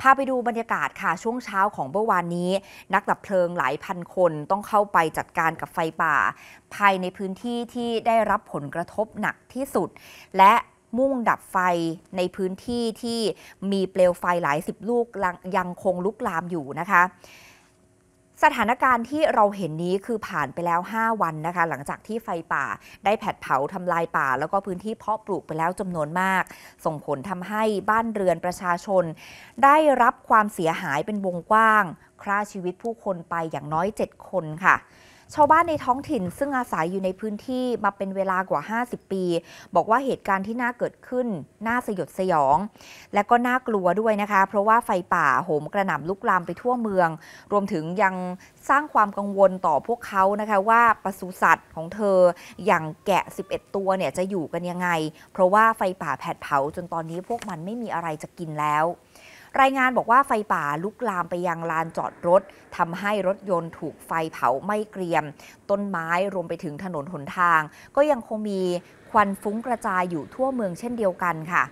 พาไปดูบรรยากาศค่ะช่วงเช้าของเมื่อวานนี้ นักดับเพลิงหลายพันคนต้องเข้าไปจัดการกับไฟป่า ภายในพื้นที่ที่ได้รับผลกระทบหนักที่สุด และมุ่งดับไฟในพื้นที่ที่มีเปลวไฟหลายสิบลูกยังคงลุกลามอยู่นะคะสถานการณ์ที่เราเห็นนี้คือผ่านไปแล้ว 5 วันนะคะ หลังจากที่ไฟป่า ได้แผดเผาทำลายป่า แล้วก็พื้นที่เพาะปลูกไปแล้วจำนวนมาก ส่งผลทำให้บ้านเรือนประชาชน ได้รับความเสียหายเป็นวงกว้างคร่าชีวิตผู้คนไปอย่างน้อย 7 คนค่ะชาวบ้านในท้องถิ่นซึ่งอาศัยอยู่ในพื้นที่มาเป็นเวลากว่า 50 ปี บอกว่าเหตุการณ์ที่น่าเกิดขึ้นน่าสยดสยอง และก็น่ากลัวด้วยนะคะ เพราะว่าไฟป่าโหมกระหน่ำลุกลามไปทั่วเมือง รวมถึงยังสร้างความกังวลต่อพวกเขานะคะว่าปศุสัตว์ของเธออย่างแกะ 11 ตัวเนี่ยจะอยู่กันยังไง เพราะว่าไฟป่าแผดเผาจนตอนนี้พวกมันไม่มีอะไรจะกินแล้วรายงานบอกว่าไฟป่าลุกลามไปยังลานจอดรถทำให้รถยนต์ถูกไฟเผาไม่เกรียม ต้นไม้รวมไปถึงถนนหนทาง ก็ยังคงมีควันฟุ้งกระจายอยู่ทั่วเมืองเช่นเดียวกันค่ะ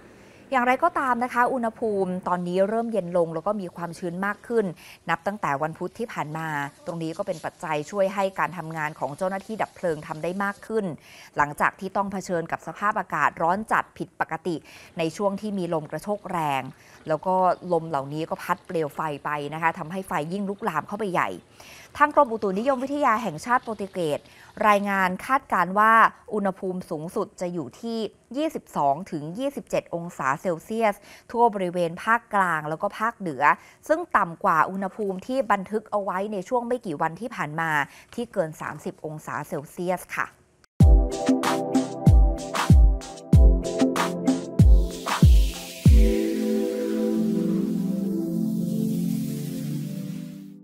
อย่างไรก็ตามนะคะ อุณหภูมิตอนนี้เริ่มเย็นลงแล้วก็มีความชื้นมากขึ้น นับตั้งแต่วันพุธที่ผ่านมา ตรงนี้ก็เป็นปัจจัยช่วยให้การทำงานของเจ้าหน้าที่ดับเพลิงทำได้มากขึ้น หลังจากที่ต้องเผชิญกับสภาพอากาศร้อนจัดผิดปกติในช่วงที่มีลมกระโชกแรง แล้วก็ลมเหล่านี้ก็พัดเปลวไฟไปนะคะ ทำให้ไฟยิ่งลุกลามเข้าไปใหญ่ทางกรมอุตุนิยมวิทยาแห่งชาติโปรตุเกสรายงานคาดการว่าอุณหภูมิสูงสุดจะอยู่ที่ 22-27 องศาเซลเซียสทั่วบริเวณภาคกลางแล้วก็ภาคเหนือ ซึ่งต่ำกว่าอุณหภูมิที่บันทึกเอาไว้ในช่วงไม่กี่วันที่ผ่านมาที่เกิน 30 องศาเซลเซียสค่ะ